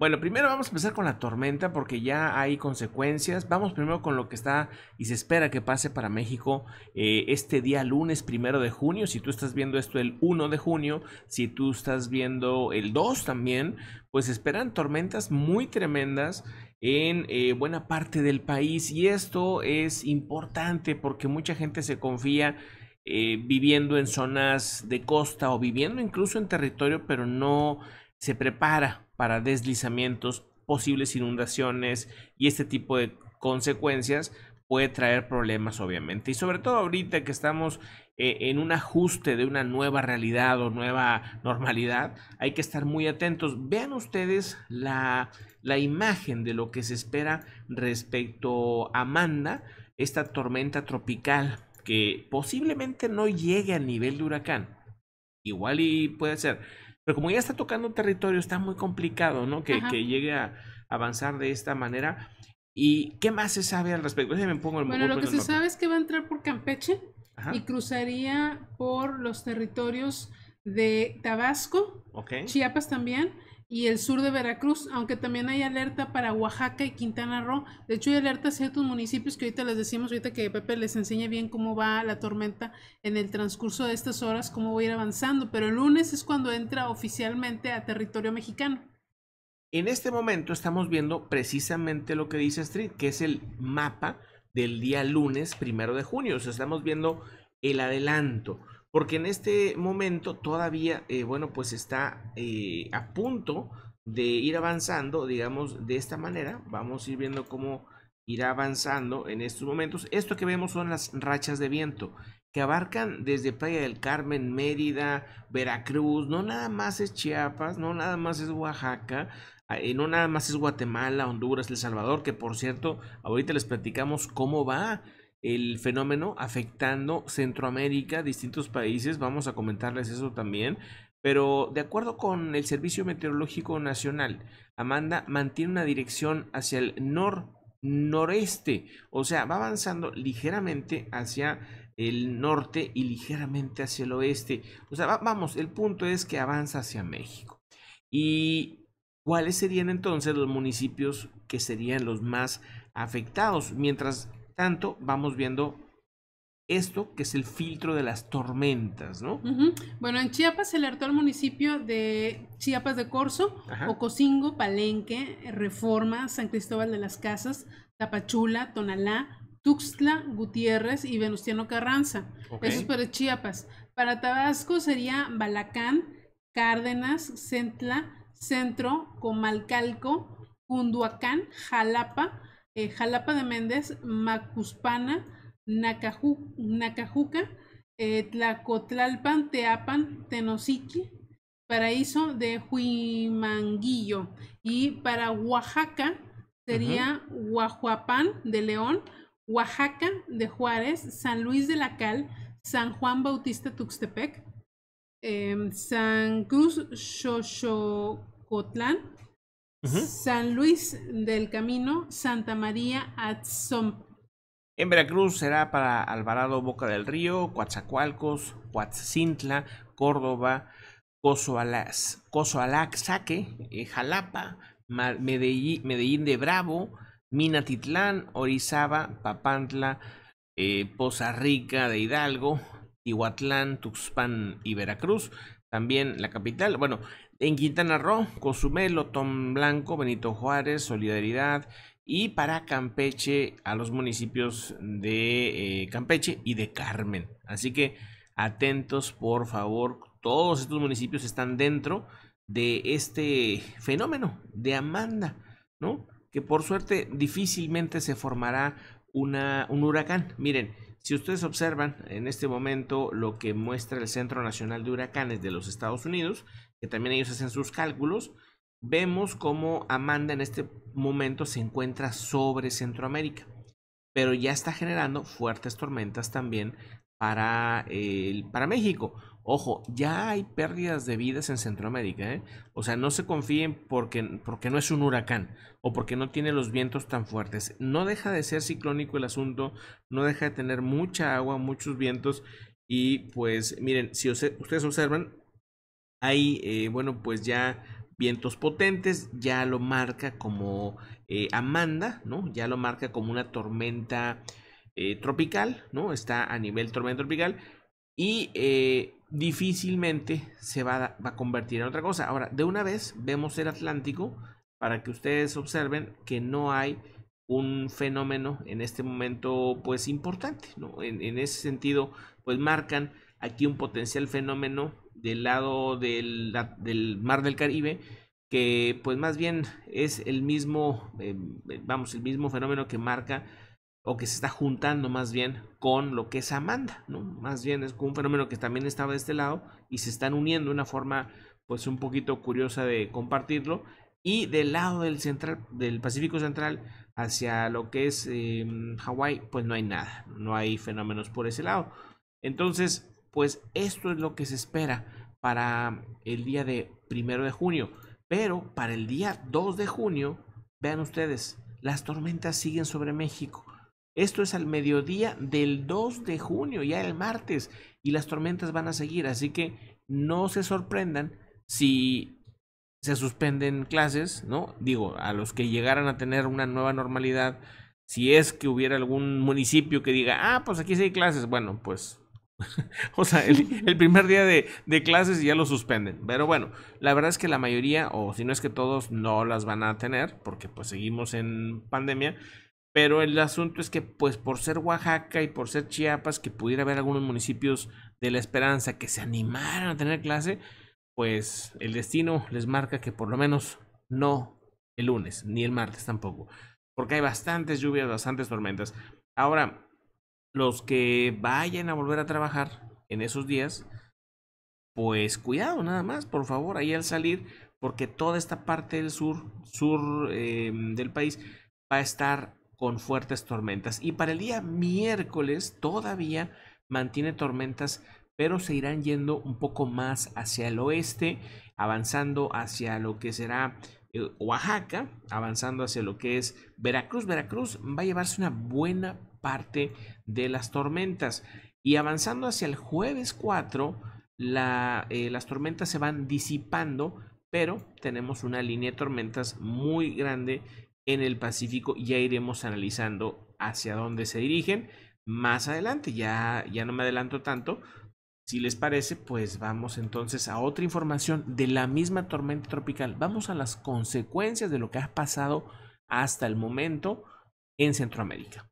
Bueno, primero vamos a empezar con la tormenta porque ya hay consecuencias. Vamos primero con lo que está y se espera que pase para México eh, este día lunes primero de junio. Si tú estás viendo esto el 1 de junio, si tú estás viendo el 2 también, pues esperan tormentas muy tremendas en eh, buena parte del país. Y esto es importante porque mucha gente se confía eh, viviendo en zonas de costa o viviendo incluso en territorio, pero no se prepara para deslizamientos, posibles inundaciones y este tipo de consecuencias puede traer problemas obviamente. Y sobre todo ahorita que estamos eh, en un ajuste de una nueva realidad o nueva normalidad, hay que estar muy atentos. Vean ustedes la, la imagen de lo que se espera respecto a Amanda, esta tormenta tropical que posiblemente no llegue al nivel de huracán. Igual y puede ser pero como ya está tocando territorio, está muy complicado, ¿no? Que, llegue a avanzar de esta manera. ¿Y qué más se sabe al respecto? bueno, lo que se sabe es que va a entrar por Campeche y cruzaría por los territorios de Tabasco, Chiapas también, y el sur de Veracruz, aunque también hay alerta para Oaxaca y Quintana Roo. De hecho, hay alerta a ciertos municipios que ahorita les decimos, ahorita que Pepe les enseña bien cómo va la tormenta en el transcurso de estas horas, cómo va a ir avanzando. Pero el lunes es cuando entra oficialmente a territorio mexicano. En este momento estamos viendo precisamente lo que dice Street, que es el mapa del día lunes primero de junio. O sea, estamos viendo el adelanto porque en este momento todavía, eh, bueno, pues está eh, a punto de ir avanzando, digamos, de esta manera. Vamos a ir viendo cómo irá avanzando en estos momentos. Esto que vemos son las rachas de viento que abarcan desde Playa del Carmen, Mérida, Veracruz, no nada más es Chiapas, no nada más es Oaxaca, ah, eh, no nada más es Guatemala, Honduras, El Salvador, que por cierto, ahorita les platicamos cómo va el fenómeno afectando Centroamérica, distintos países, vamos a comentarles eso también, pero de acuerdo con el Servicio Meteorológico Nacional, Amanda mantiene una dirección hacia el noreste, o sea, va avanzando ligeramente hacia el norte y ligeramente hacia el oeste, o sea, vamos, el punto es que avanza hacia México. ¿Y cuáles serían entonces los municipios que serían los más afectados? Mientras tanto vamos viendo esto que es el filtro de las tormentas, ¿no? Bueno, en Chiapas se alertó al municipio de Chiapas de Corzo, Ocosingo, Palenque, Reforma, San Cristóbal de las Casas, Tapachula, Tonalá, Tuxtla, Gutiérrez y Venustiano Carranza. Eso es para Chiapas. Para Tabasco sería Balacán, Cárdenas, Centla, Centro, Comalcalco, Cunduacán, Jalapa, eh, Jalapa de Méndez, Macuspana, Nacajuca, eh, Tlacotlalpan, Teapan, Tenosique, Paraíso de Huimanguillo y para Oaxaca sería uh de León, Oaxaca de Juárez, San Luis de la Cal, San Juan Bautista Tuxtepec, em, San Cruz Xochocotlán, San Luis del Camino, Santa María Atzompa. En Veracruz será para Alvarado, Boca del Río, Coatzacoalcos, Coatzintla, Córdoba, Cozoalaxaque, saque eh, Jalapa, Medellín, de Bravo, Minatitlán, Orizaba, Papantla, eh, Poza Rica de Hidalgo, Tihuatlán, Tuxpan y Veracruz. También la capital. Bueno, en Quintana Roo, Cozumel, Tom Blanco, Benito Juárez, Solidaridad. Y para Campeche, a los municipios de eh, Campeche y de Carmen. Así que atentos, por favor. Todos estos municipios están dentro de este fenómeno de Amanda, ¿no? Que por suerte difícilmente se formará una, un huracán. Miren, si ustedes observan en este momento lo que muestra el Centro Nacional de Huracanes de los Estados Unidos, que también ellos hacen sus cálculos, vemos cómo Amanda en este momento se encuentra sobre Centroamérica, pero ya está generando fuertes tormentas también para, para México. Ojo, ya hay pérdidas de vidas en Centroamérica, ¿eh? O sea, no se confíen porque, porque no es un huracán o porque no tiene los vientos tan fuertes. No deja de ser ciclónico el asunto, no deja de tener mucha agua, muchos vientos. Y pues miren, si ustedes observan, hay, eh, bueno, pues ya vientos potentes, ya lo marca como eh, Amanda, ¿no? Ya lo marca como una tormenta eh, tropical, ¿no? Está a nivel tormenta tropical y eh, difícilmente se va a, convertir en otra cosa. Ahora, de una vez vemos el Atlántico para que ustedes observen que no hay un fenómeno en este momento pues importante, ¿no? En, ese sentido pues marcan aquí un potencial fenómeno del lado del, mar del Caribe que pues más bien es el mismo eh, vamos el mismo fenómeno que marca o que se está juntando más bien con lo que es Amanda, ¿no? Más bien es un fenómeno que también estaba de este lado y se están uniendo de una forma pues un poquito curiosa de compartirlo. Y del lado del central, del Pacífico Central hacia lo que es em, Hawái, pues no hay nada, no hay fenómenos por ese lado. Entonces, pues esto es lo que se espera para el día de primero de junio. Pero para el día 2 de junio, vean ustedes, las tormentas siguen sobre México. Esto es al mediodía del 2 de junio, ya el martes, y las tormentas van a seguir, así que no se sorprendan si se suspenden clases, ¿no? Digo, a los que llegaran a tener una nueva normalidad, si es que hubiera algún municipio que diga, ah, pues aquí sí hay clases, bueno, pues o sea, el, primer día de, de, clases ya lo suspenden. Pero bueno, la verdad es que la mayoría, o si no es que todos, no las van a tener, porque pues seguimos en pandemia. Pero el asunto es que, pues por ser Oaxaca y por ser Chiapas, que pudiera haber algunos municipios de La Esperanza que se animaran a tener clase, pues el destino les marca que por lo menos no el lunes, ni el martes tampoco. Porque hay bastantes lluvias, bastantes tormentas. Ahora, los que vayan a volver a trabajar en esos días, pues cuidado nada más, por favor, ahí al salir, porque toda esta parte del sur, sur eh, del país, va a estar con fuertes tormentas. Y para el día miércoles todavía mantiene tormentas, pero se irán yendo un poco más hacia el oeste, avanzando hacia lo que será eh, Oaxaca, avanzando hacia lo que es Veracruz. Veracruz va a llevarse una buena parte de las tormentas. Y avanzando hacia el jueves 4, eh, las tormentas se van disipando, pero tenemos una línea de tormentas muy grande en el Pacífico. Ya iremos analizando hacia dónde se dirigen más adelante. Ya, ya no me adelanto tanto. Si les parece, pues vamos entonces a otra información de la misma tormenta tropical. Vamos a las consecuencias de lo que ha pasado hasta el momento en Centroamérica.